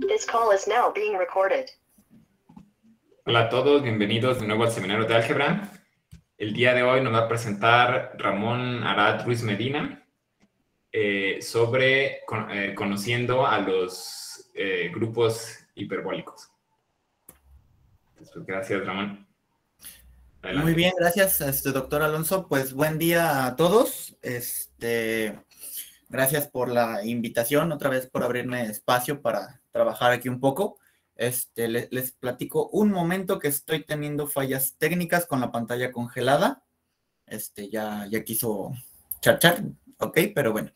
This call is now being recorded. Hola a todos, bienvenidos de nuevo al seminario de álgebra. El día de hoy nos va a presentar Ramón Arad Ruiz Medina eh, sobre eh, conociendo a los eh, grupos hiperbólicos. Pues, gracias, Ramón. Muy bien, gracias, este, doctor Alonso. Pues buen día a todos. Este, gracias por la invitación, otra vez por abrirme espacio para trabajar aquí un poco. Este, les, platico un momento que estoy teniendo fallas técnicas con la pantalla congelada. Este, ya, ya quiso charchar ok, pero bueno.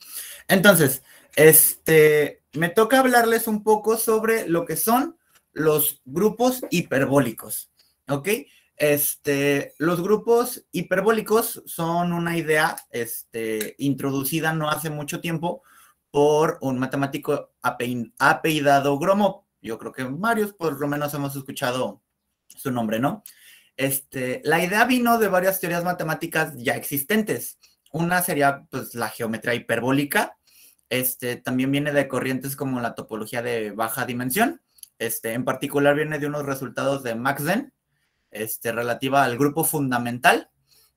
Entonces, este, me toca hablarles un poco sobre lo que son los grupos hiperbólicos, ok. Este, los grupos hiperbólicos son una idea este, introducida no hace mucho tiempo por un matemático apellidado Gromo. Yo creo que varios por lo menos hemos escuchado su nombre, ¿no? Este, la idea vino de varias teorías matemáticas ya existentes. Una sería pues, la geometría hiperbólica. Este, también viene de corrientes como la topología de baja dimensión. Este, en particular viene de unos resultados de Maxden, este, relativa al grupo fundamental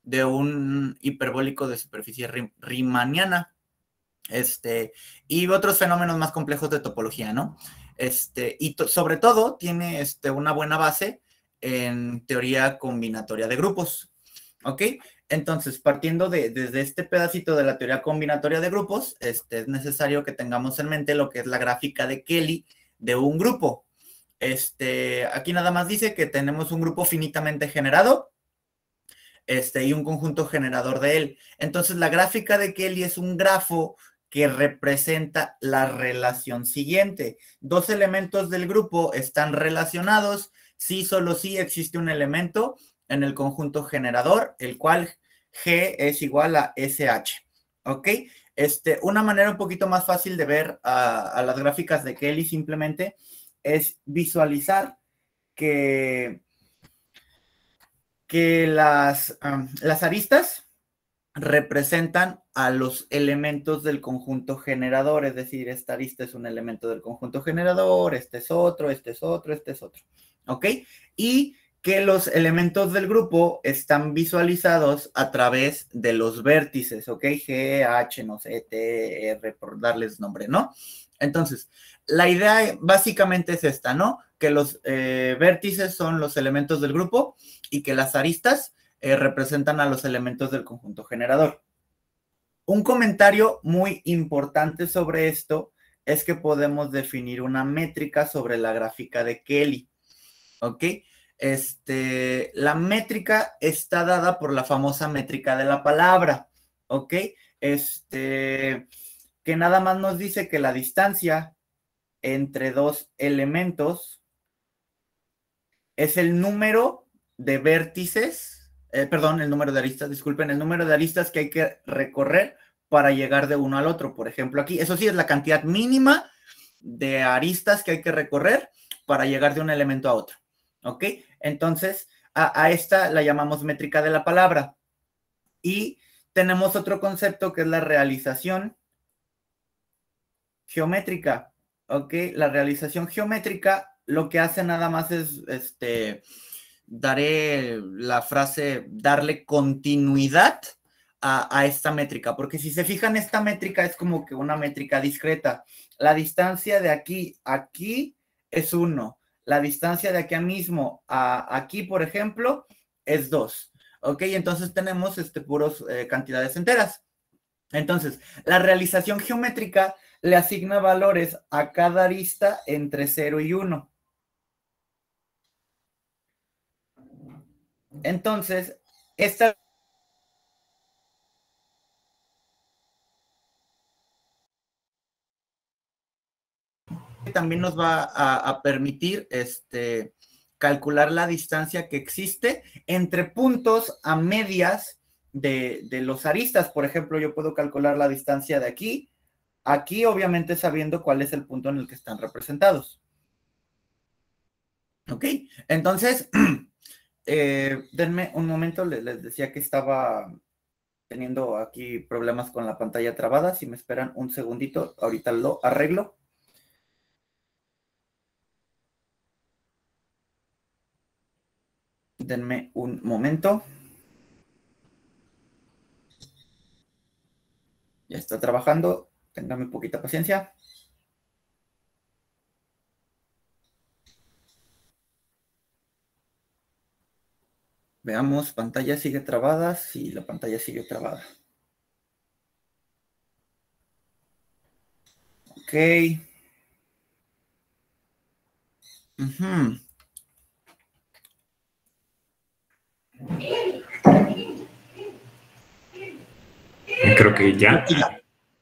de un hiperbólico de superficie riemanniana. Este, y otros fenómenos más complejos de topología, ¿no? Este, y sobre todo tiene este, una buena base en teoría combinatoria de grupos, ¿ok? Entonces, partiendo de, desde este pedacito de la teoría combinatoria de grupos, este, es necesario que tengamos en mente lo que es la gráfica de Kelly de un grupo. Este, aquí nada más dice que tenemos un grupo finitamente generado este, y un conjunto generador de él. Entonces, la gráfica de Kelly es un grafo que representa la relación siguiente. Dos elementos del grupo están relacionados si solo si existe un elemento en el conjunto generador, el cual G es igual a SH. ¿Ok? Este, una manera un poquito más fácil de ver a, las gráficas de Kelly simplemente es visualizar que, que las, las aristas representan a los elementos del conjunto generador, es decir, esta arista es un elemento del conjunto generador, este es otro, este es otro, este es otro, ¿ok? Y que los elementos del grupo están visualizados a través de los vértices, ¿ok? G, H, no sé, T, R, por darles nombre, ¿no? Entonces, la idea básicamente es esta, ¿no? Que los eh, vértices son los elementos del grupo y que las aristas eh, representan a los elementos del conjunto generador. Un comentario muy importante sobre esto es que podemos definir una métrica sobre la gráfica de Kelly. ¿Ok? Este, la métrica está dada por la famosa métrica de la palabra. ¿Ok? Este, que nada más nos dice que la distancia entre dos elementos es el número de vértices eh, perdón, el número de aristas, disculpen, el número de aristas que hay que recorrer para llegar de uno al otro. Por ejemplo, aquí, eso sí es la cantidad mínima de aristas que hay que recorrer para llegar de un elemento a otro. ¿Ok? Entonces, a, a esta la llamamos métrica de la palabra. Y tenemos otro concepto que es la realización geométrica. ¿Ok? La realización geométrica lo que hace nada más es, este, daré la frase darle continuidad a, esta métrica, porque si se fijan, esta métrica es como que una métrica discreta. La distancia de aquí a aquí es 1. La distancia de aquí a mismo a aquí, por ejemplo, es 2. ¿Ok? Entonces tenemos este, puros eh, cantidades enteras. Entonces, la realización geométrica le asigna valores a cada arista entre 0 y 1. Entonces, esta también nos va a, permitir este, calcular la distancia que existe entre puntos a medias de, de, los aristas. Por ejemplo, yo puedo calcular la distancia de aquí, aquí obviamente sabiendo cuál es el punto en el que están representados. ¿Ok? Entonces, Eh, denme un momento, les, decía que estaba teniendo aquí problemas con la pantalla trabada. Si me esperan un segundito, ahorita lo arreglo. Denme un momento. Ya está trabajando. Ténganme poquita paciencia. Veamos, pantalla sigue trabada, sí, la pantalla sigue trabada. Ok. Uh Creo que ya.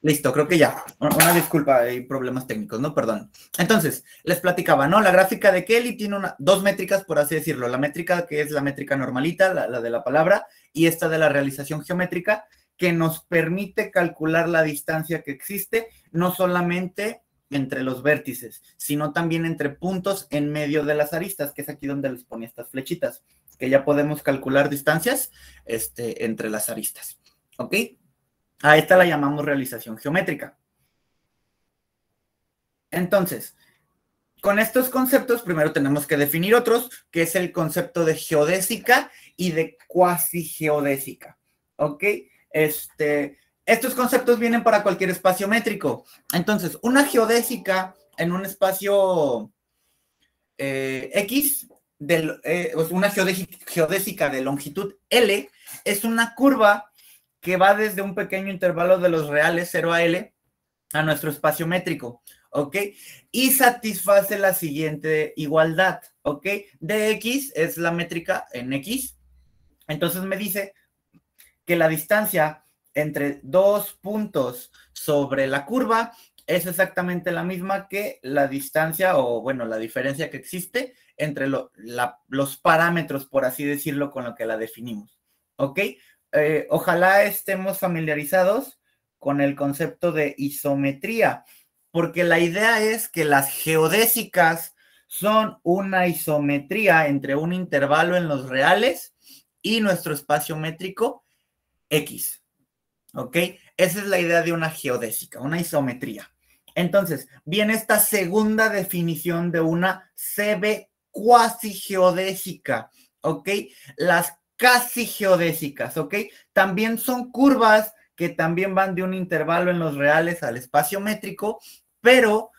Listo, creo que ya. Una disculpa, hay problemas técnicos, ¿no? Perdón. Entonces, les platicaba, ¿no? La gráfica de Kelly tiene una, dos métricas, por así decirlo. La métrica que es la métrica normalita, la, de la palabra, y esta de la realización geométrica, que nos permite calcular la distancia que existe, no solamente entre los vértices, sino también entre puntos en medio de las aristas, que es aquí donde les ponía estas flechitas, que ya podemos calcular distancias este, entre las aristas. ¿Ok? A esta la llamamos realización geométrica. Entonces, con estos conceptos primero tenemos que definir otros, que es el concepto de geodésica y de cuasi geodésica. ¿Ok? Este, estos conceptos vienen para cualquier espacio métrico. Entonces, una geodésica en un espacio eh, X, del, eh, una geodésica de longitud L, es una curva que va desde un pequeño intervalo de los reales 0 a L a nuestro espacio métrico, ¿ok? Y satisface la siguiente igualdad, ¿ok? Dx es la métrica en X. Entonces me dice que la distancia entre dos puntos sobre la curva es exactamente la misma que la distancia o, bueno, la diferencia que existe entre los parámetros, por así decirlo, con lo que la definimos. ¿Ok? Eh, ojalá estemos familiarizados con el concepto de isometría, porque la idea es que las geodésicas son una isometría entre un intervalo en los reales y nuestro espacio métrico X. ¿Ok? Esa es la idea de una geodésica, una isometría. Entonces, viene esta segunda definición de una CB cuasi geodésica. ¿ok? Las casi geodésicas, ¿ok? También son curvas que también van de un intervalo en los reales al espacio métrico, pero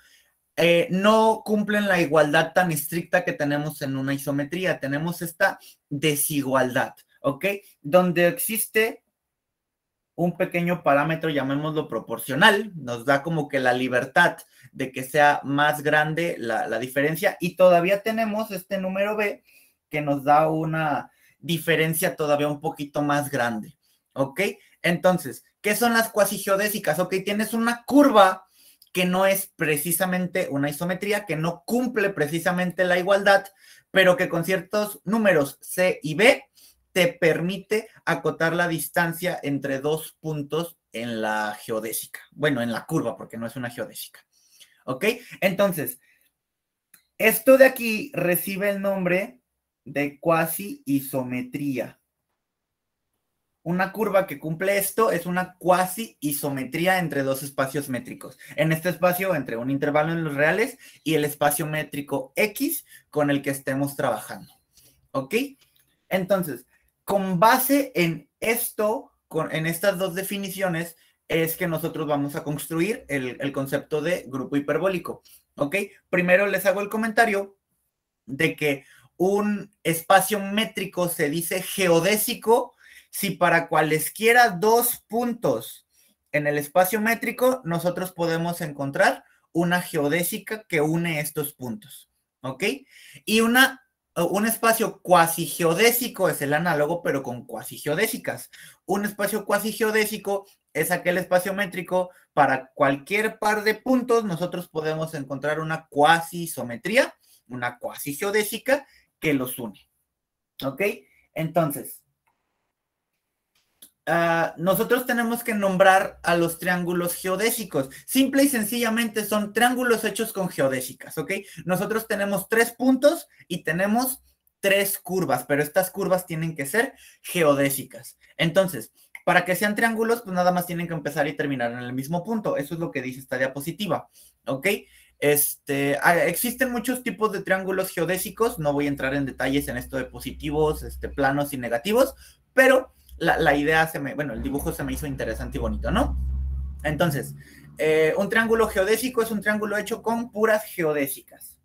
eh, no cumplen la igualdad tan estricta que tenemos en una isometría. Tenemos esta desigualdad, ¿ok? Donde existe un pequeño parámetro, llamémoslo proporcional, nos da como que la libertad de que sea más grande la diferencia y todavía tenemos este número B que nos da una diferencia todavía un poquito más grande. ¿Ok? Entonces, ¿qué son las cuasi geodésicas? Ok, tienes una curva que no es precisamente una isometría, que no cumple precisamente la igualdad, pero que con ciertos números C y B te permite acotar la distancia entre dos puntos en la geodésica. Bueno, en la curva, porque no es una geodésica. ¿Ok? Entonces, esto de aquí recibe el nombre de cuasi isometría. Una curva que cumple esto es una cuasi isometría entre dos espacios métricos. En este espacio, entre un intervalo en los reales y el espacio métrico X con el que estemos trabajando. ¿Ok? Entonces, con base en esto, con, en estas dos definiciones, es que nosotros vamos a construir el, el concepto de grupo hiperbólico. ¿Ok? Primero les hago el comentario de que un espacio métrico se dice geodésico si para cualesquiera dos puntos en el espacio métrico nosotros podemos encontrar una geodésica que une estos puntos, ¿ok? Y una, un espacio cuasi geodésico es el análogo, pero con cuasi geodésicas. Un espacio cuasi geodésico es aquel espacio métrico para cualquier par de puntos nosotros podemos encontrar una cuasi isometría, una cuasi geodésica que los une. ¿Ok? Entonces, ah, nosotros tenemos que nombrar a los triángulos geodésicos. Simple y sencillamente son triángulos hechos con geodésicas, ¿ok? Nosotros tenemos tres puntos y tenemos tres curvas, pero estas curvas tienen que ser geodésicas. Entonces, para que sean triángulos, pues nada más tienen que empezar y terminar en el mismo punto. Eso es lo que dice esta diapositiva, ¿ok? Este, ah, existen muchos tipos de triángulos geodésicos, no voy a entrar en detalles en esto de positivos, este, planos y negativos, pero la, idea se me, bueno, el dibujo se me hizo interesante y bonito, ¿no? Entonces, eh, un triángulo geodésico es un triángulo hecho con puras geodésicas.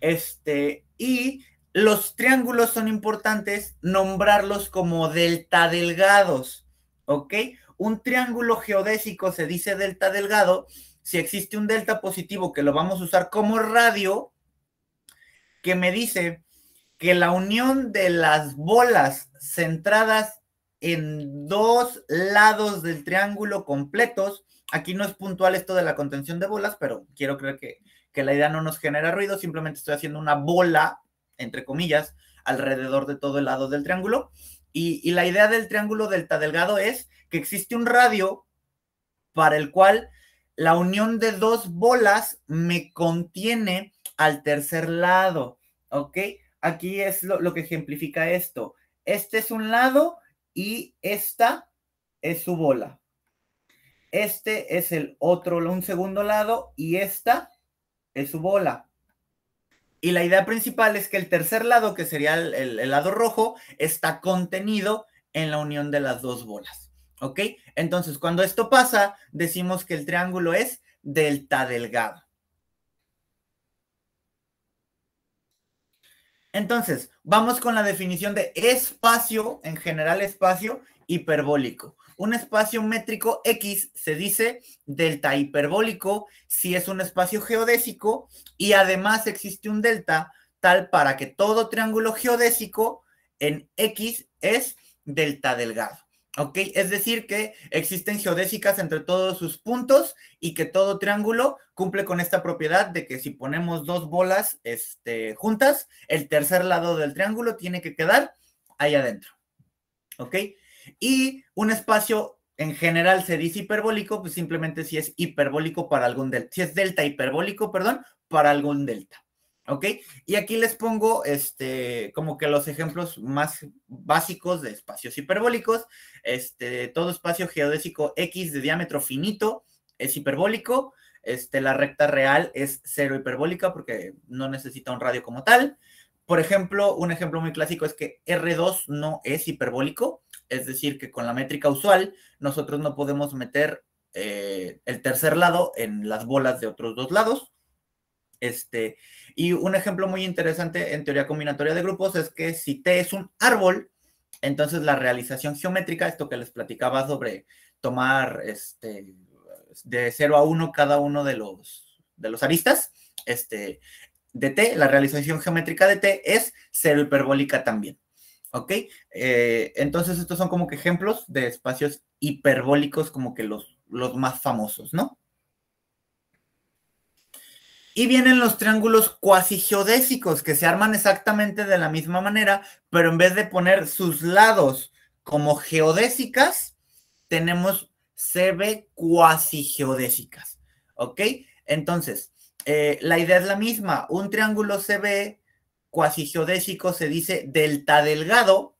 Este, y los triángulos son importantes nombrarlos como delta delgados, ¿ok? Un triángulo geodésico se dice delta delgado si existe un delta positivo que lo vamos a usar como radio, que me dice que la unión de las bolas centradas en dos lados del triángulo completos, aquí no es puntual esto de la contención de bolas, pero quiero creer que, la idea no nos genera ruido, simplemente estoy haciendo una bola, entre comillas, alrededor de todo el lado del triángulo. Y, y la idea del triángulo delta delgado es que existe un radio para el cual la unión de dos bolas me contiene al tercer lado, ¿ok? Aquí es lo, que ejemplifica esto. Este es un lado y esta es su bola. Este es el otro, un segundo lado y esta es su bola. Y la idea principal es que el tercer lado, que sería el lado rojo, está contenido en la unión de las dos bolas. ¿Ok? Entonces, cuando esto pasa, decimos que el triángulo es delta delgado. Entonces, vamos con la definición de espacio, en general espacio hiperbólico. Un espacio métrico X se dice delta hiperbólico si es un espacio geodésico y además existe un delta tal para que todo triángulo geodésico en X es delta delgado. ¿Ok? Es decir, que existen geodésicas entre todos sus puntos y que todo triángulo cumple con esta propiedad de que si ponemos dos bolas este, juntas, el tercer lado del triángulo tiene que quedar ahí adentro. ¿Ok? Y un espacio en general se dice hiperbólico, pues simplemente si es hiperbólico para algún delta, si es delta hiperbólico, perdón, para algún delta. ¿Ok? Y aquí les pongo este, como que los ejemplos más básicos de espacios hiperbólicos. Este, todo espacio geodésico X de diámetro finito es hiperbólico. Este, la recta real es cero hiperbólica porque no necesita un radio como tal. Por ejemplo, un ejemplo muy clásico es que R2 no es hiperbólico, es decir, que con la métrica usual nosotros no podemos meter eh, el tercer lado en las bolas de otros dos lados. Este, y un ejemplo muy interesante en teoría combinatoria de grupos es que si T es un árbol, entonces la realización geométrica, esto que les platicaba sobre tomar este, de 0 a 1 cada uno de los, de los aristas, este, de T, la realización geométrica de T es cero hiperbólica también. ¿Ok? Eh, entonces estos son como que ejemplos de espacios hiperbólicos como que los, los más famosos, ¿no? Y vienen los triángulos cuasi geodésicos que se arman exactamente de la misma manera, pero en vez de poner sus lados como geodésicas, tenemos CB cuasi geodésicas. ¿Ok? Entonces, eh, la idea es la misma. Un triángulo CB cuasi geodésico se dice delta delgado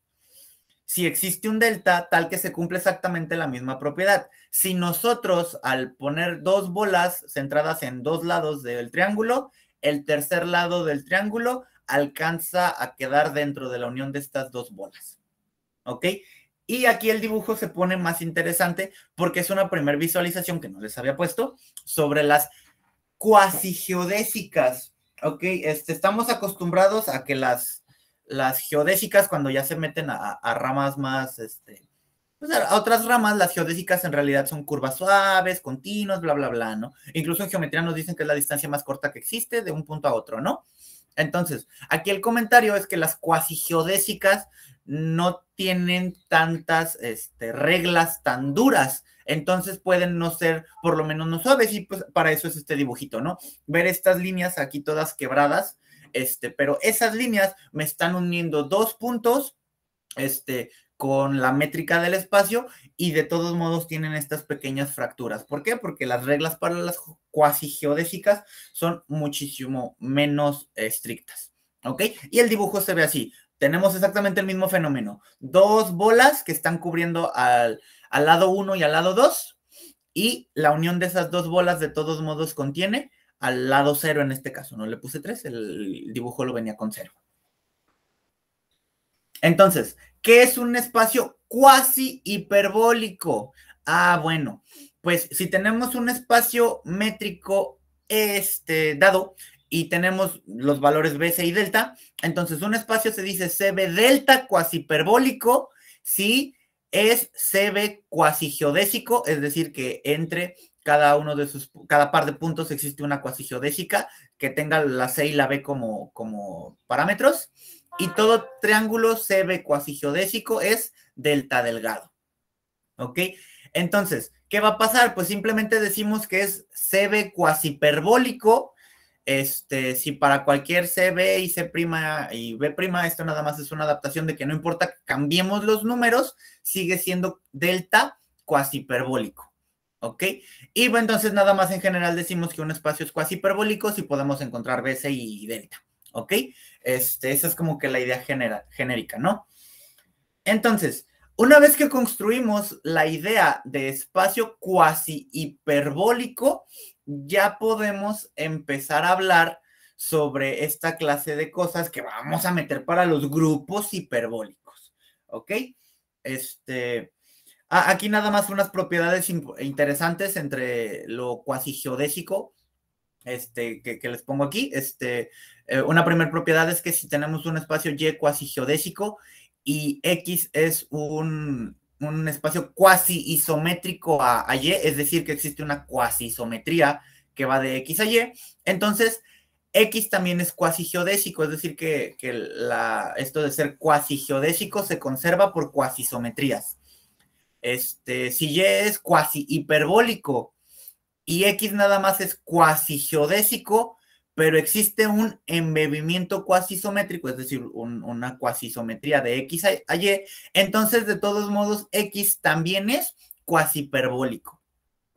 si existe un delta tal que se cumple exactamente la misma propiedad. Si nosotros al poner dos bolas centradas en dos lados del triángulo, el tercer lado del triángulo alcanza a quedar dentro de la unión de estas dos bolas. ¿Ok? Y aquí el dibujo se pone más interesante porque es una primera visualización que no les había puesto sobre las cuasi geodésicas. Ok, este, estamos acostumbrados a que las, las geodésicas, cuando ya se meten a, ramas más, este, pues, a otras ramas, las geodésicas en realidad son curvas suaves, continuas, bla, bla, bla, ¿no? Incluso en geometría nos dicen que es la distancia más corta que existe de un punto a otro, ¿no? Entonces, aquí el comentario es que las cuasi geodésicas no tienen tantas este, reglas tan duras, entonces pueden no ser por lo menos no suaves y pues para eso es este dibujito, ¿no? Ver estas líneas aquí todas quebradas, este, pero esas líneas me están uniendo dos puntos este, con la métrica del espacio y de todos modos tienen estas pequeñas fracturas. ¿Por qué? Porque las reglas para las cuasi geodésicas son muchísimo menos estrictas. ¿Ok? Y el dibujo se ve así. Tenemos exactamente el mismo fenómeno. Dos bolas que están cubriendo al, al lado 1 y al lado 2. Y la unión de esas dos bolas de todos modos contiene al lado 0 en este caso. No le puse 3, el dibujo lo venía con 0. Entonces, ¿qué es un espacio cuasi hiperbólico? Ah, bueno, pues si tenemos un espacio métrico este, dado y tenemos los valores c y delta, entonces un espacio se dice CB delta cuasi hiperbólico si es CB cuasi geodésico, es decir, que entre cada uno de sus, cada par de puntos existe una cuasi geodésica que tenga la C y la B como, como parámetros y todo triángulo cuasi geodésico es delta delgado. ¿Ok? Entonces, ¿qué va a pasar? Pues simplemente decimos que es CB cuasi hiperbólico. Este, si para cualquier CB y C' y B', esto nada más es una adaptación de que no importa que cambiemos los números, sigue siendo delta cuasi hiperbólico. ¿Ok? Y bueno, entonces nada más en general decimos que un espacio es cuasi hiperbólico si podemos encontrar BC y delta. ¿Ok? Este, esa es como que la idea genérica, ¿no? Entonces, una vez que construimos la idea de espacio cuasi hiperbólico, ya podemos empezar a hablar sobre esta clase de cosas que vamos a meter para los grupos hiperbólicos, ¿ok? Este, aquí nada más unas propiedades interesantes entre lo cuasi geodésico este, que, les pongo aquí. Este, eh, una primera propiedad es que si tenemos un espacio Y cuasi geodésico y X es un, espacio cuasi isométrico a, Y, es decir, que existe una cuasi isometría que va de X a Y, entonces X también es cuasi geodésico, es decir, que, esto de ser cuasi geodésico se conserva por cuasi isometrías. Este, si Y es cuasi hiperbólico, y X nada más es cuasi geodésico, pero existe un embebimiento cuasi isométrico, es decir, una cuasi isometría de X a Y. Entonces, de todos modos, X también es cuasi hiperbólico.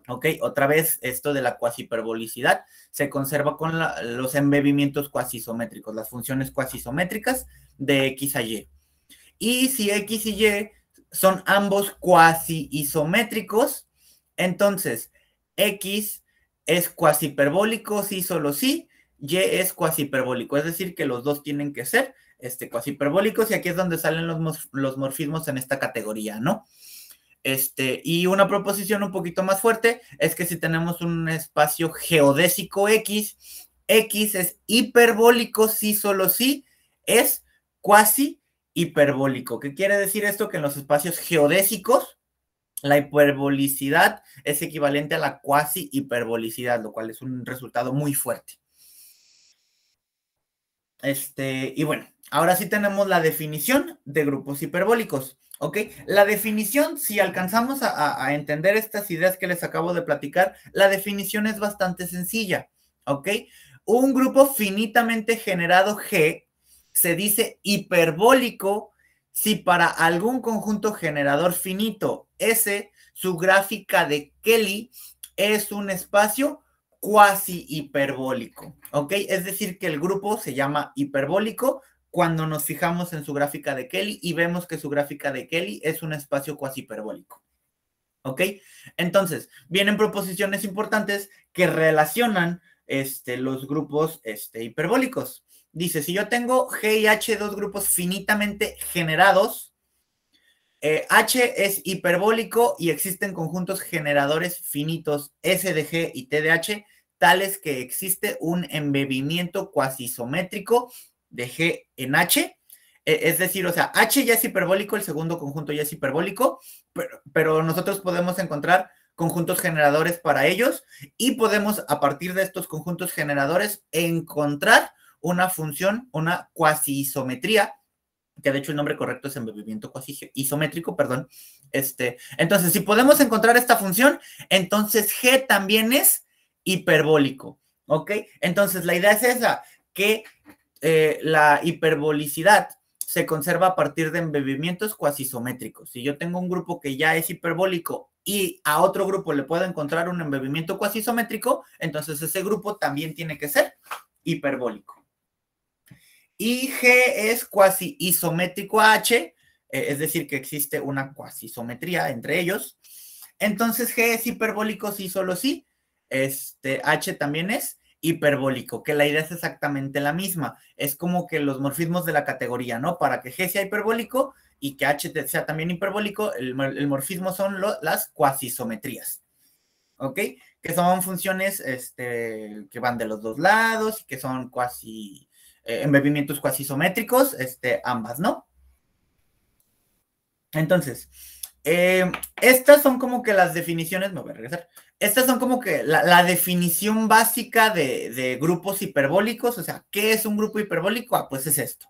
¿Ok? Otra vez, esto de la cuasi hiperbolicidad se conserva con los embebimientos cuasi isométricos, las funciones cuasi isométricas de X a Y. Y si X y Y son ambos cuasi isométricos, entonces X es cuasi hiperbólico sí, solo sí, Y es cuasi hiperbólico, es decir, que los dos tienen que ser este, cuasi hiperbólicos y aquí es donde salen los, los morfismos en esta categoría, ¿no? Este, y una proposición un poquito más fuerte es que si tenemos un espacio geodésico X, X es hiperbólico sí, solo sí, es cuasi hiperbólico. ¿Qué quiere decir esto? Que en los espacios geodésicos la hiperbolicidad es equivalente a la cuasi hiperbolicidad, lo cual es un resultado muy fuerte. Este, y bueno, ahora sí tenemos la definición de grupos hiperbólicos. ¿Ok? La definición, si alcanzamos a, a, entender estas ideas que les acabo de platicar, la definición es bastante sencilla. ¿Ok? Un grupo finitamente generado G se dice hiperbólico si para algún conjunto generador finito S, su gráfica de Kelly es un espacio cuasi hiperbólico, ¿ok? Es decir, que el grupo se llama hiperbólico cuando nos fijamos en su gráfica de Kelly y vemos que su gráfica de Kelly es un espacio cuasi hiperbólico. ¿Ok? Entonces, vienen proposiciones importantes que relacionan este, los grupos este, hiperbólicos. Dice, si yo tengo G y H, dos grupos finitamente generados, eh, H es hiperbólico y existen conjuntos generadores finitos S de G y T de H, tales que existe un embebimiento cuasisométrico de G en H. E, es decir, o sea, H ya es hiperbólico, el segundo conjunto ya es hiperbólico, pero nosotros podemos encontrar conjuntos generadores para ellos y podemos a partir de estos conjuntos generadores encontrar una función, una cuasi isometría, que de hecho el nombre correcto es embebimiento cuasi isométrico, perdón. Este, entonces, si podemos encontrar esta función, entonces g también es hiperbólico, ¿ok? Entonces, la idea es esa, que eh, la hiperbolicidad se conserva a partir de embebimientos cuasi isométricos. Si yo tengo un grupo que ya es hiperbólico y a otro grupo le puedo encontrar un embebimiento cuasi isométrico, entonces ese grupo también tiene que ser hiperbólico. Y G es cuasi isométrico a H, eh, es decir, que existe una cuasi isometría entre ellos. Entonces G es hiperbólico sí, solo sí. Este H también es hiperbólico, que la idea es exactamente la misma. Es como que los morfismos de la categoría, ¿no? Para que G sea hiperbólico y que H sea también hiperbólico, el, morfismo son las cuasi cuasisometrías. ¿Ok? Que son funciones este, que van de los dos lados, que son cuasi eh, bebimientos cuasi isométricos, este, ambas, ¿no? Entonces, eh, estas son como que las definiciones, me voy a regresar, estas son como que la, definición básica de, grupos hiperbólicos, o sea, ¿qué es un grupo hiperbólico? Ah, pues es esto,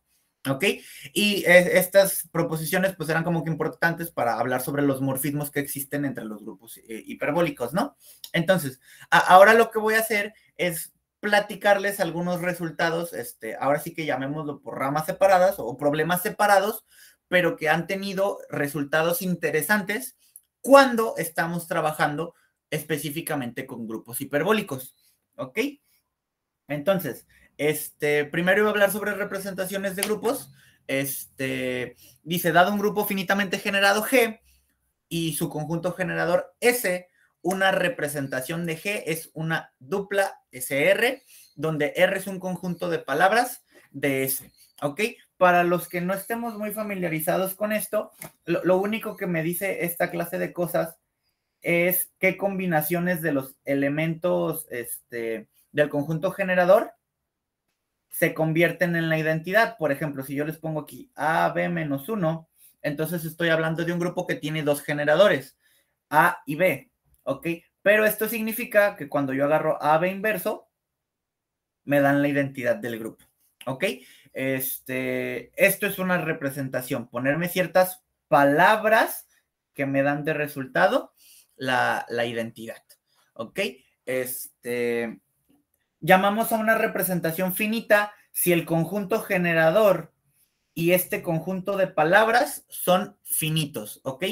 ¿ok? Y estas proposiciones pues eran como que importantes para hablar sobre los morfismos que existen entre los grupos eh, hiperbólicos, ¿no? Entonces, ahora lo que voy a hacer es platicarles algunos resultados, este, ahora sí que llamémoslo por ramas separadas o problemas separados, pero que han tenido resultados interesantes cuando estamos trabajando específicamente con grupos hiperbólicos. ¿Ok? Entonces, este, primero iba a hablar sobre representaciones de grupos. Este, dice, dado un grupo finitamente generado G y su conjunto generador S, una representación de G es una dupla SR, donde R es un conjunto de palabras de S. ¿Ok? Para los que no estemos muy familiarizados con esto, lo, único que me dice esta clase de cosas es qué combinaciones de los elementos este, del conjunto generador se convierten en la identidad. Por ejemplo, si yo les pongo aquí A, B menos 1, entonces estoy hablando de un grupo que tiene dos generadores, A y B. ¿ok? Pero esto significa que cuando yo agarro AB inverso, me dan la identidad del grupo, ¿ok? Este, esto es una representación, ponerme ciertas palabras que me dan de resultado la, la identidad, ¿ok? Este, llamamos a una representación finita si el conjunto generador y este conjunto de palabras son finitos, ¿ok?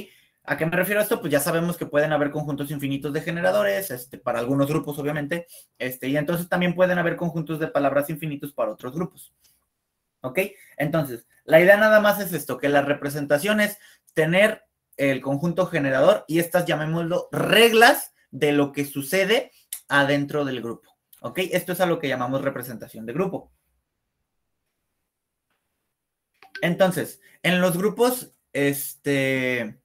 ¿A qué me refiero a esto? Pues ya sabemos que pueden haber conjuntos infinitos de generadores, este, para algunos grupos, obviamente, este, y entonces también pueden haber conjuntos de palabras infinitos para otros grupos. ¿Ok? Entonces, la idea nada más es esto, que la representación es tener el conjunto generador y estas, llamémoslo, reglas de lo que sucede adentro del grupo. ¿Ok? Esto es a lo que llamamos representación de grupo. Entonces, en los grupos, este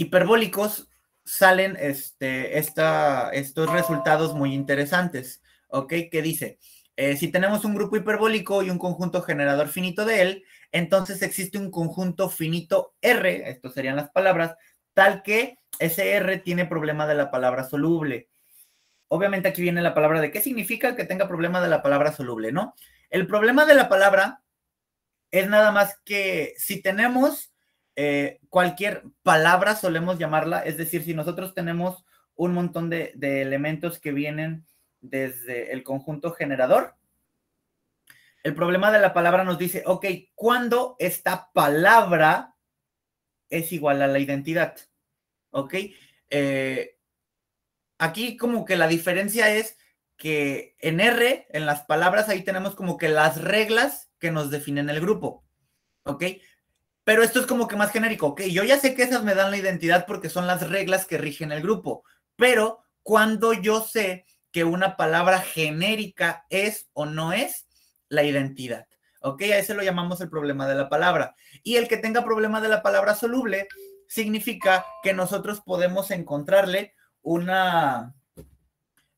hiperbólicos salen este, estos resultados muy interesantes, ¿ok? Que dice, eh, si tenemos un grupo hiperbólico y un conjunto generador finito de él, entonces existe un conjunto finito R, estas serían las palabras, tal que ese R tiene problema de la palabra soluble. Obviamente aquí viene la palabra de qué significa que tenga problema de la palabra soluble, ¿no? El problema de la palabra es nada más que si tenemos eh, cualquier palabra solemos llamarla, es decir, si nosotros tenemos un montón de, elementos que vienen desde el conjunto generador, el problema de la palabra nos dice, ok, cuando esta palabra es igual a la identidad? ¿Ok? Eh, aquí como que la diferencia es que en R, en las palabras, ahí tenemos como que las reglas que nos definen el grupo. ¿Ok? Pero esto es como que más genérico, ok, yo ya sé que esas me dan la identidad porque son las reglas que rigen el grupo, pero cuando yo sé que una palabra genérica es o no es la identidad, ok, a ese lo llamamos el problema de la palabra. Y el que tenga problema de la palabra soluble significa que nosotros podemos encontrarle una,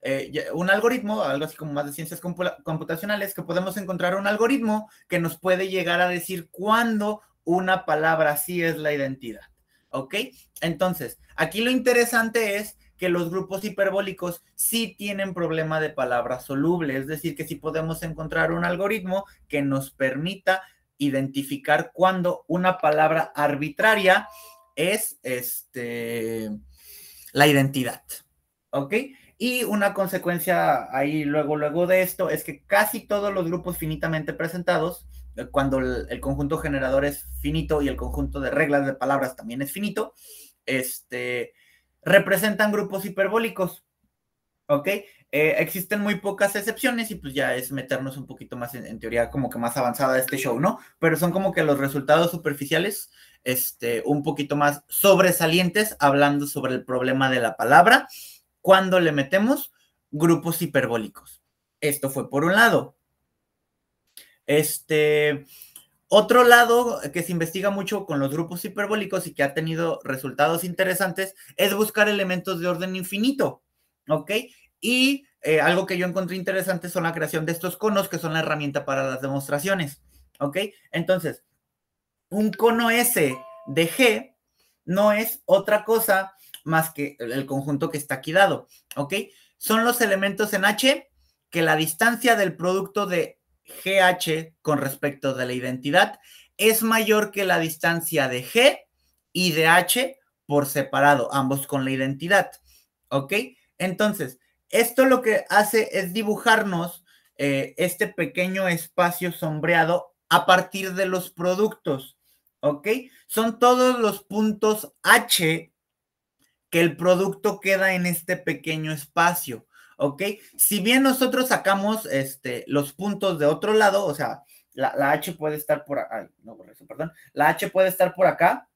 eh, un algoritmo, algo así como más de ciencias computacionales, que podemos encontrar un algoritmo que nos puede llegar a decir cuándo una palabra sí es la identidad. ¿Ok? Entonces, aquí lo interesante es que los grupos hiperbólicos sí tienen problema de palabra soluble, es decir, que sí podemos encontrar un algoritmo que nos permita identificar cuando una palabra arbitraria es este, la identidad. ¿Ok? Y una consecuencia ahí luego, luego de esto es que casi todos los grupos finitamente presentados cuando el, conjunto generador es finito y el conjunto de reglas de palabras también es finito, este, representan grupos hiperbólicos. ¿Ok? Eh, existen muy pocas excepciones y pues ya es meternos un poquito más en, teoría como que más avanzada de este show, ¿no? Pero son como que los resultados superficiales, este, un poquito más sobresalientes hablando sobre el problema de la palabra cuando le metemos grupos hiperbólicos. Esto fue por un lado. Este, otro lado que se investiga mucho con los grupos hiperbólicos y que ha tenido resultados interesantes es buscar elementos de orden infinito, ¿ok? Y eh, algo que yo encontré interesante son la creación de estos conos que son la herramienta para las demostraciones, ¿ok? Entonces, un cono S de G no es otra cosa más que el conjunto que está aquí dado, ¿ok? Son los elementos en H que la distancia del producto de GH con respecto de la identidad es mayor que la distancia de G y de H por separado, ambos con la identidad. ¿Ok? Entonces, esto lo que hace es dibujarnos eh, este pequeño espacio sombreado a partir de los productos. ¿Ok? Son todos los puntos H que el producto queda en este pequeño espacio. ¿ok? Si bien nosotros sacamos este, los puntos de otro lado, o sea, la, H puede estar por acá, no, perdón, la H puede estar por acá,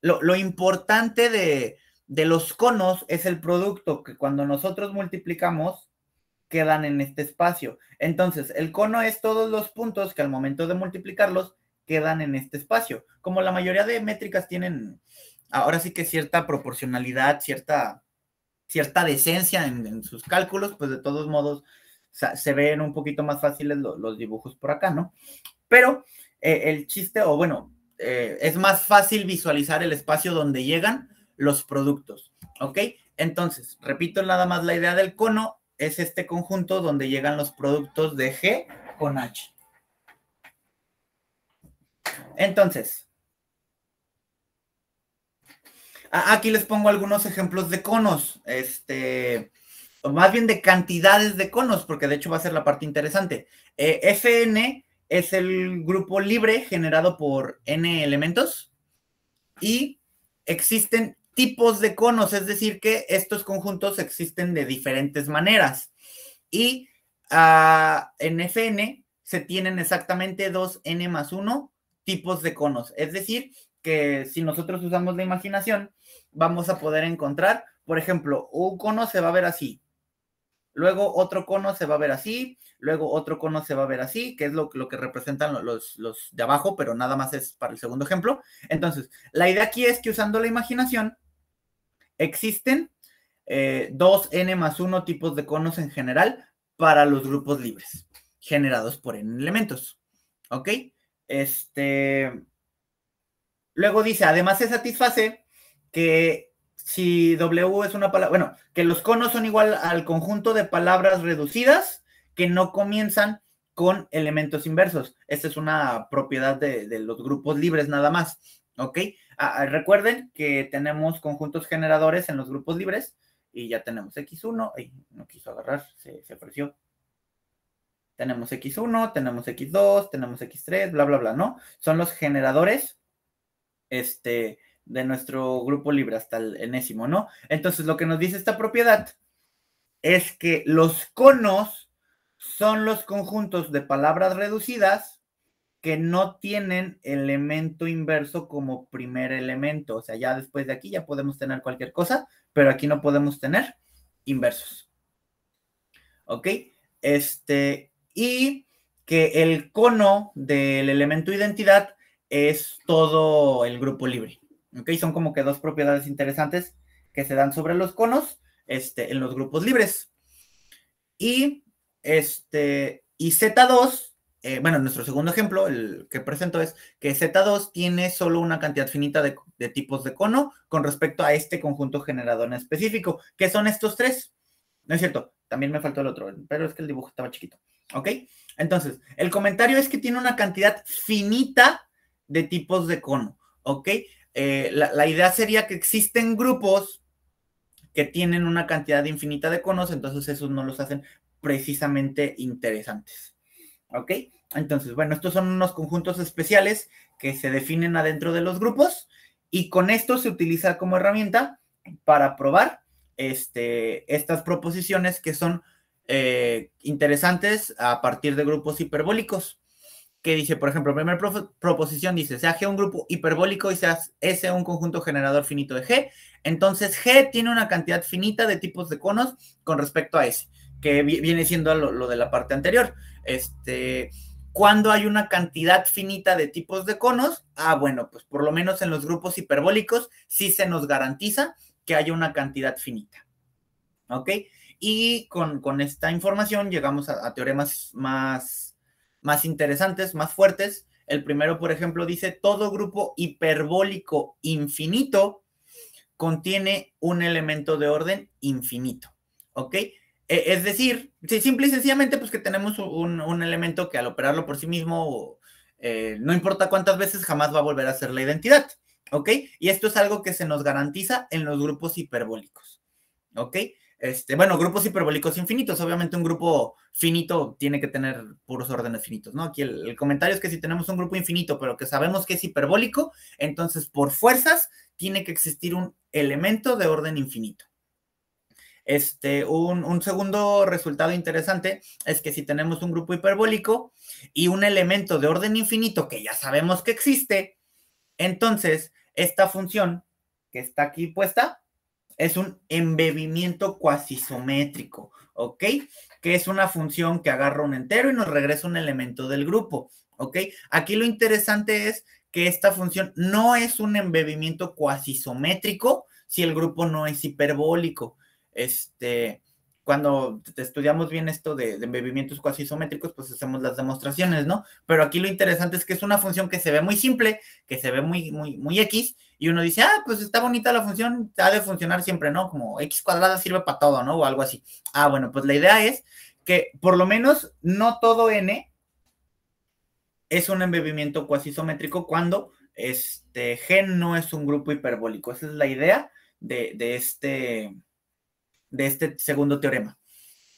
lo, lo importante de, de los conos es el producto que cuando nosotros multiplicamos quedan en este espacio. Entonces, el cono es todos los puntos que al momento de multiplicarlos quedan en este espacio. Como la mayoría de métricas tienen, ahora sí que cierta proporcionalidad, cierta cierta decencia en, sus cálculos, pues de todos modos se ven un poquito más fáciles los dibujos por acá, ¿no? Pero eh, el chiste, o bueno, eh, es más fácil visualizar el espacio donde llegan los productos, ¿ok? Entonces, repito nada más la idea del cono, es este conjunto donde llegan los productos de G con H. Entonces, Ah, aquí les pongo algunos ejemplos de conos, este, o más bien de cantidades de conos, porque de hecho va a ser la parte interesante. Eh, Fn es el grupo libre generado por n elementos y existen tipos de conos, es decir, que estos conjuntos existen de diferentes maneras. Y ah, en Fn se tienen exactamente dos n más 1 tipos de conos, es decir, que si nosotros usamos la imaginación, vamos a poder encontrar, por ejemplo, un cono se va a ver así, luego otro cono se va a ver así, luego otro cono se va a ver así, que es lo, lo que representan los, los de abajo, pero nada más es para el segundo ejemplo. Entonces, la idea aquí es que usando la imaginación, existen eh, dos n más uno tipos de conos en general para los grupos libres, generados por n elementos. ¿Ok? Este... Luego dice, además se satisface que si W es una palabra, bueno, que los conos son igual al conjunto de palabras reducidas que no comienzan con elementos inversos. Esta es una propiedad de, los grupos libres nada más, ¿ok? Ah, ah, recuerden que tenemos conjuntos generadores en los grupos libres y ya tenemos X1, Ay, no quiso agarrar, se, se ofreció. Tenemos X1, tenemos X2, tenemos X3, bla, bla, bla, ¿no? Son los generadores, este, de nuestro grupo libre hasta el enésimo, ¿no? Entonces, lo que nos dice esta propiedad es que los conos son los conjuntos de palabras reducidas que no tienen elemento inverso como primer elemento. O sea, ya después de aquí ya podemos tener cualquier cosa, pero aquí no podemos tener inversos. ¿Ok? Este, y que el cono del elemento identidad es todo el grupo libre. Ok, son como que dos propiedades interesantes que se dan sobre los conos este, en los grupos libres. Y, este, y Z2, eh, bueno, nuestro segundo ejemplo, el que presento es que Z2 tiene solo una cantidad finita de, de tipos de cono con respecto a este conjunto generador en específico, que son estos tres. No es cierto, también me faltó el otro, pero es que el dibujo estaba chiquito. ¿Ok? Entonces, el comentario es que tiene una cantidad finita de tipos de cono. ¿Ok? Eh, la, idea sería que existen grupos que tienen una cantidad infinita de conos, entonces esos no los hacen precisamente interesantes. ¿Ok? Entonces, bueno, estos son unos conjuntos especiales que se definen adentro de los grupos y con esto se utiliza como herramienta para probar este, estas proposiciones que son eh, interesantes a partir de grupos hiperbólicos que dice, por ejemplo, primera proposición dice, sea G un grupo hiperbólico y sea S un conjunto generador finito de G, entonces G tiene una cantidad finita de tipos de conos con respecto a S, que viene siendo lo, de la parte anterior. Este, cuando hay una cantidad finita de tipos de conos, ah, bueno, pues por lo menos en los grupos hiperbólicos sí se nos garantiza que haya una cantidad finita. ¿Ok? Y con, esta información llegamos a teoremas más más interesantes, más fuertes. El primero, por ejemplo, dice, todo grupo hiperbólico infinito contiene un elemento de orden infinito, ¿ok? E, es decir, simple y sencillamente, pues que tenemos un, elemento que al operarlo por sí mismo, eh, no importa cuántas veces, jamás va a volver a ser la identidad, ¿ok? Y esto es algo que se nos garantiza en los grupos hiperbólicos, ¿ok? Este, bueno, grupos hiperbólicos infinitos. Obviamente un grupo finito tiene que tener puros órdenes finitos, ¿no? Aquí el, comentario es que si tenemos un grupo infinito, pero que sabemos que es hiperbólico, entonces por fuerzas tiene que existir un elemento de orden infinito. Este, un segundo resultado interesante es que si tenemos un grupo hiperbólico y un elemento de orden infinito que ya sabemos que existe, entonces esta función que está aquí puesta es un embebimiento cuasisométrico, ¿ok? Que es una función que agarra un entero y nos regresa un elemento del grupo, ¿ok? Aquí lo interesante es que esta función no es un embebimiento cuasisométrico si el grupo no es hiperbólico. Este, cuando estudiamos bien esto de, embebimientos cuasisométricos, pues hacemos las demostraciones, ¿no? Pero aquí lo interesante es que es una función que se ve muy simple, que se ve muy, muy, muy X, y uno dice, ah, pues está bonita la función, ha de funcionar siempre, ¿no? Como x cuadrada sirve para todo, ¿no? O algo así. Ah, bueno, pues la idea es que por lo menos no todo n es un embebimiento cuasi cuando este g no es un grupo hiperbólico. Esa es la idea de, este, de este segundo teorema.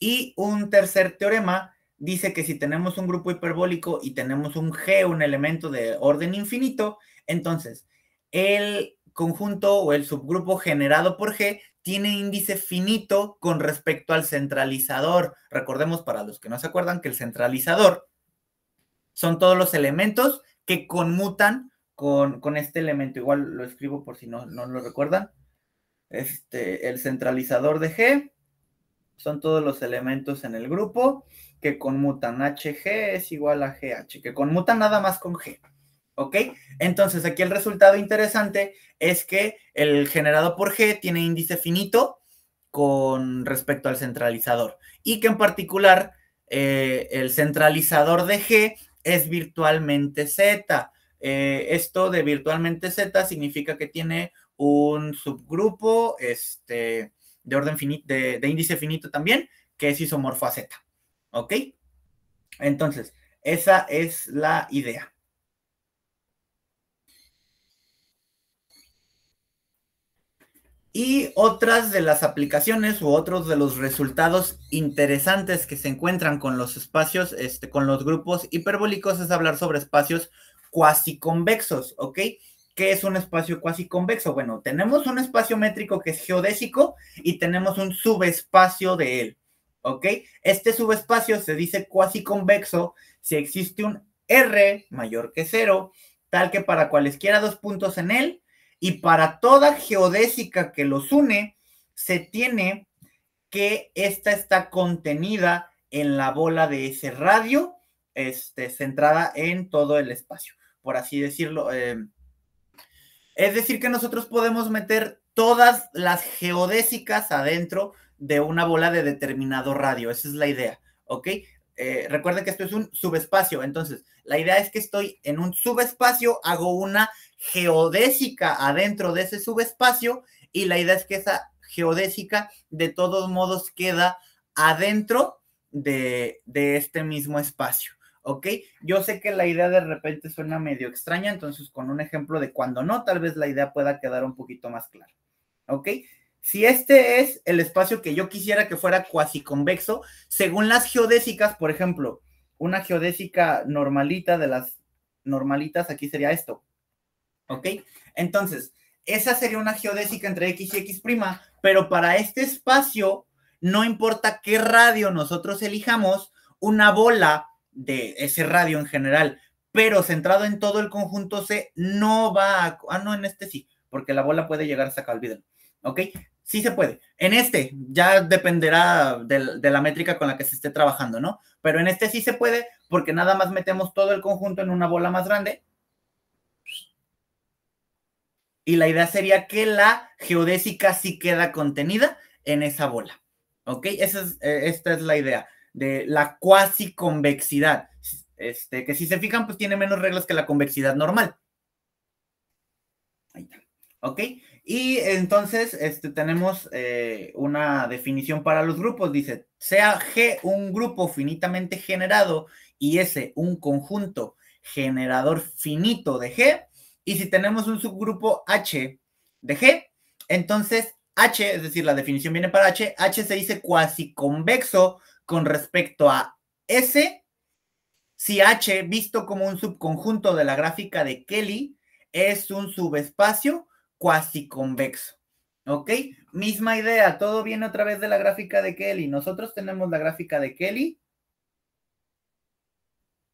Y un tercer teorema dice que si tenemos un grupo hiperbólico y tenemos un G, un elemento de orden infinito, entonces el conjunto o el subgrupo generado por G tiene índice finito con respecto al centralizador. Recordemos para los que no se acuerdan que el centralizador son todos los elementos que conmutan con, este elemento. Igual lo escribo por si no, no lo recuerdan. Este, el centralizador de G son todos los elementos en el grupo que conmutan. HG es igual a GH, que conmutan nada más con G. ¿Ok? Entonces aquí el resultado interesante es que el generado por G tiene índice finito con respecto al centralizador y que en particular eh, el centralizador de G es virtualmente Z. Eh, esto de virtualmente Z significa que tiene un subgrupo este, de orden de, de, índice finito también, que es isomorfo a Z. ¿Ok? Entonces, esa es la idea. Y otras de las aplicaciones u otros de los resultados interesantes que se encuentran con los espacios, este, con los grupos hiperbólicos, es hablar sobre espacios cuasi convexos, ¿ok? ¿Qué es un espacio cuasi convexo? Bueno, tenemos un espacio métrico que es geodésico y tenemos un subespacio de él, ¿ok? Este subespacio se dice cuasi convexo si existe un R mayor que cero, tal que para cualesquiera dos puntos en él, y para toda geodésica que los une, se tiene que esta está contenida en la bola de ese radio, este, centrada en todo el espacio, por así decirlo. Em, es decir, que nosotros podemos meter todas las geodésicas adentro de una bola de determinado radio. Esa es la idea, ¿ok? Recuerda eh, recuerden que esto es un subespacio, entonces la idea es que estoy en un subespacio, hago una geodésica adentro de ese subespacio y la idea es que esa geodésica de todos modos queda adentro de, de este mismo espacio. ¿ok? Yo sé que la idea de repente suena medio extraña, entonces con un ejemplo de cuando no, tal vez la idea pueda quedar un poquito más clara, ¿ok? Si este es el espacio que yo quisiera que fuera cuasi convexo, según las geodésicas, por ejemplo, una geodésica normalita de las normalitas, aquí sería esto. ¿Ok? Entonces, esa sería una geodésica entre X y X', pero para este espacio, no importa qué radio nosotros elijamos, una bola de ese radio en general, pero centrado en todo el conjunto C, no va a... Ah, no, en este sí, porque la bola puede llegar hasta acá, olvídalo. ¿Ok? sí se puede. En este ya dependerá de, la métrica con la que se esté trabajando, ¿no? Pero en este sí se puede porque nada más metemos todo el conjunto en una bola más grande. Y la idea sería que la geodésica sí queda contenida en esa bola. ¿Ok? Esa eh, esta es la idea de la cuasi convexidad. Este, que si se fijan, pues tiene menos reglas que la convexidad normal. Ahí está. ¿Ok? Y entonces este, tenemos eh, una definición para los grupos. Dice, sea G un grupo finitamente generado y S un conjunto generador finito de G. Y si tenemos un subgrupo H de G, entonces H, es decir, la definición viene para H, H se dice cuasi convexo con respecto a S. Si H, visto como un subconjunto de la gráfica de Kelly, es un subespacio cuasi convexo. ¿Ok? Misma idea, todo viene otra vez de la gráfica de Kelly. Nosotros tenemos la gráfica de Kelly.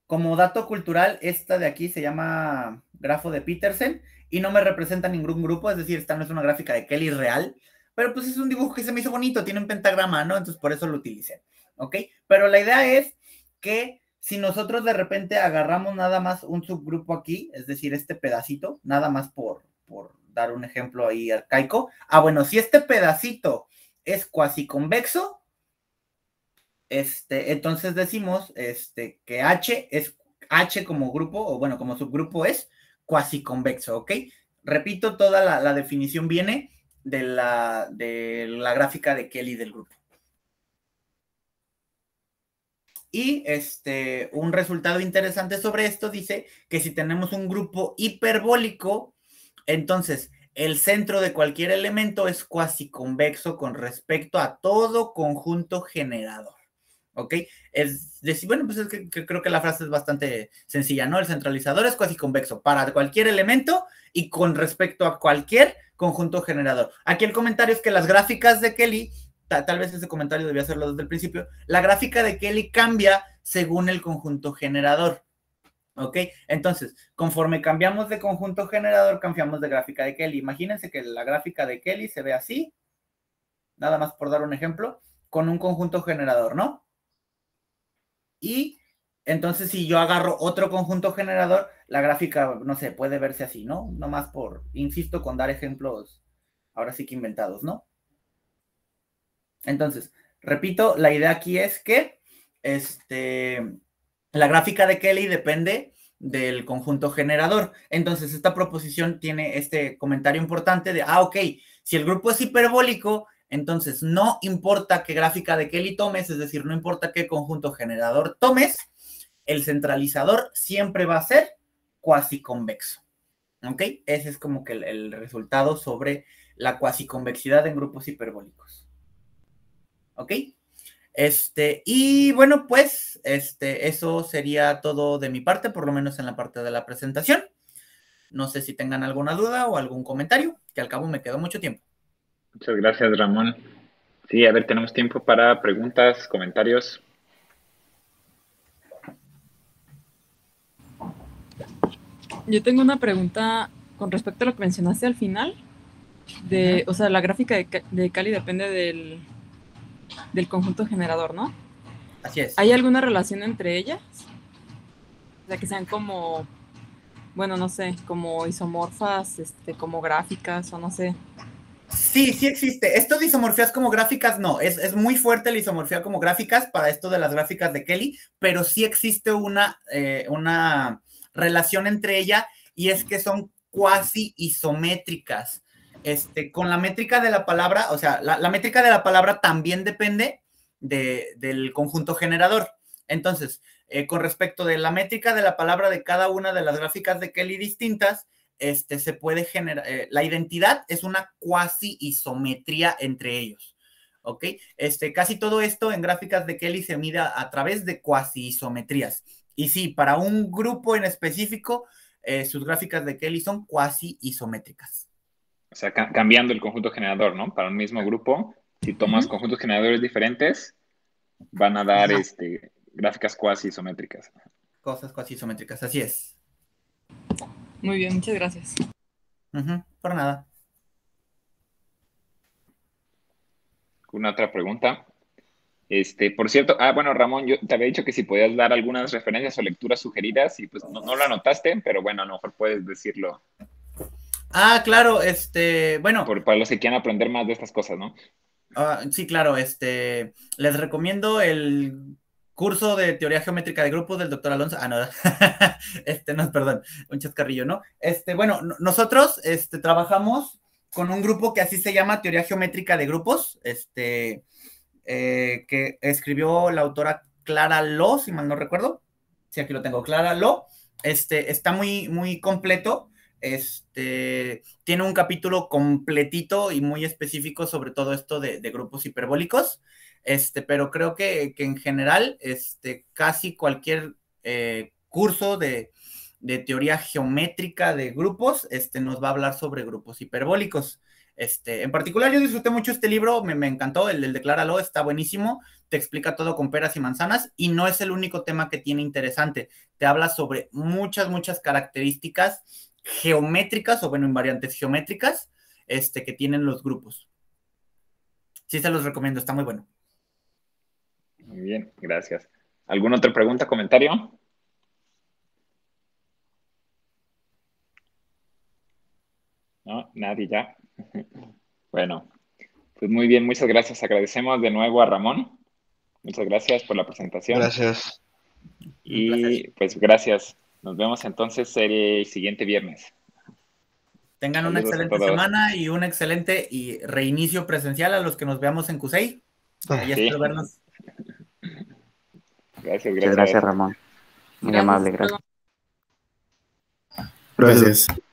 Como dato cultural, esta de aquí se llama grafo de Petersen y no me representa ningún grupo, es decir, esta no es una gráfica de Kelly real, pero pues es un dibujo que se me hizo bonito, tiene un pentagrama, ¿no? Entonces por eso lo utilicé, ¿ok? Pero la idea es que si nosotros de repente agarramos nada más un subgrupo aquí, es decir, este pedacito, nada más por, por dar un ejemplo ahí arcaico. Ah, bueno, si este pedacito es cuasi convexo, este, entonces decimos este, que H es H como grupo, o bueno, como subgrupo es cuasi convexo, ¿ok? Repito, toda la, la definición viene de la, de la gráfica de Kelly del grupo. Y este, un resultado interesante sobre esto dice que si tenemos un grupo hiperbólico, entonces, el centro de cualquier elemento es cuasi convexo con respecto a todo conjunto generador. ¿Ok? Es decir, bueno, pues es que, creo que la frase es bastante sencilla, ¿no? El centralizador es cuasi convexo para cualquier elemento y con respecto a cualquier conjunto generador. Aquí el comentario es que las gráficas de Kelly, tal vez ese comentario debía hacerlo desde el principio, la gráfica de Kelly cambia según el conjunto generador. ¿Ok? Entonces, conforme cambiamos de conjunto generador, cambiamos de gráfica de Kelly. Imagínense que la gráfica de Kelly se ve así, nada más por dar un ejemplo, con un conjunto generador, ¿no? Y entonces, si yo agarro otro conjunto generador, la gráfica, no sé, puede verse así, ¿no? más por, insisto, con dar ejemplos ahora sí que inventados, ¿no? Entonces, repito, la idea aquí es que, este, la gráfica de Kelly depende del conjunto generador. Entonces, esta proposición tiene este comentario importante de, ah, ok, si el grupo es hiperbólico, entonces no importa qué gráfica de Kelly tomes, es decir, no importa qué conjunto generador tomes, el centralizador siempre va a ser cuasi convexo. ¿Ok? Ese es como que el, el resultado sobre la cuasi convexidad en grupos hiperbólicos. ¿Ok? Este, y bueno, pues este, eso sería todo de mi parte, por lo menos en la parte de la presentación. No sé si tengan alguna duda o algún comentario, que al cabo me quedó mucho tiempo. Muchas gracias, Ramón. Sí, a ver, tenemos tiempo para preguntas, comentarios. Yo tengo una pregunta con respecto a lo que mencionaste al final, de, o sea, la gráfica de Cali depende del, del conjunto generador, ¿no? Así es. ¿Hay alguna relación entre ellas? O sea, que sean como, bueno, no sé, como isomorfas, este, como gráficas o no sé. Sí, sí existe. Esto de isomorfías como gráficas, no, es, muy fuerte la isomorfía como gráficas para esto de las gráficas de Kelly, pero sí existe una, eh, una relación entre ella y es que son cuasi isométricas. Este, con la métrica de la palabra, o sea, la, métrica de la palabra también depende del conjunto generador. Entonces, eh, con respecto de la métrica de la palabra de cada una de las gráficas de Kelly distintas, este, se puede generar, eh, la identidad es una cuasi isometría entre ellos. ¿Ok? Este, casi todo esto en gráficas de Kelly se mide a, través de cuasi isometrías. Y sí, para un grupo en específico, eh, sus gráficas de Kelly son cuasi isométricas. O sea, cambiando el conjunto generador, ¿no? Para un mismo grupo, si tomas conjuntos generadores diferentes, van a dar este, gráficas cuasi isométricas. Cosas cuasi isométricas, así es. Muy bien, muchas gracias. por nada. ¿Una otra pregunta? Este, por cierto, ah, bueno, Ramón, yo te había dicho que si podías dar algunas referencias o lecturas sugeridas y pues no, la lo anotaste, pero bueno, a lo mejor puedes decirlo Ah, claro, este, bueno. Por, para los que quieran aprender más de estas cosas, ¿no? Ah, sí, claro, este, les recomiendo el curso de teoría geométrica de grupos del doctor Alonso. Ah, no, este, no, perdón, un chascarrillo, ¿no? Este, bueno, nosotros, este, trabajamos con un grupo que así se llama teoría geométrica de grupos, este, eh, que escribió la autora Clara Lo, si mal no recuerdo. Sí, aquí lo tengo, Clara Lo. Este, está muy, muy completo este, tiene un capítulo completito y muy específico sobre todo esto de, grupos hiperbólicos, este, pero creo que, que en general, este, casi cualquier eh, curso de, teoría geométrica de grupos, este, nos va a hablar sobre grupos hiperbólicos. Este, en particular, yo disfruté mucho este libro, me, me encantó, el del Decláralo está buenísimo, te explica todo con peras y manzanas y no es el único tema que tiene interesante, te habla sobre muchas, muchas características geométricas o bueno, en variantes geométricas este, que tienen los grupos. Sí, se los recomiendo, está muy bueno. Muy bien, gracias. ¿Alguna otra pregunta, comentario? No, nadie ya. Bueno, pues muy bien, muchas gracias. Agradecemos de nuevo a Ramón. Muchas gracias por la presentación. Gracias. Y pues gracias. Nos vemos entonces el siguiente viernes. Tengan una excelente semana y un excelente reinicio presencial a los que nos veamos en CUSEI. Ah, Ahí espero vernos. Gracias, gracias. gracias, Ramón. Muy amable, gracias. Gracias.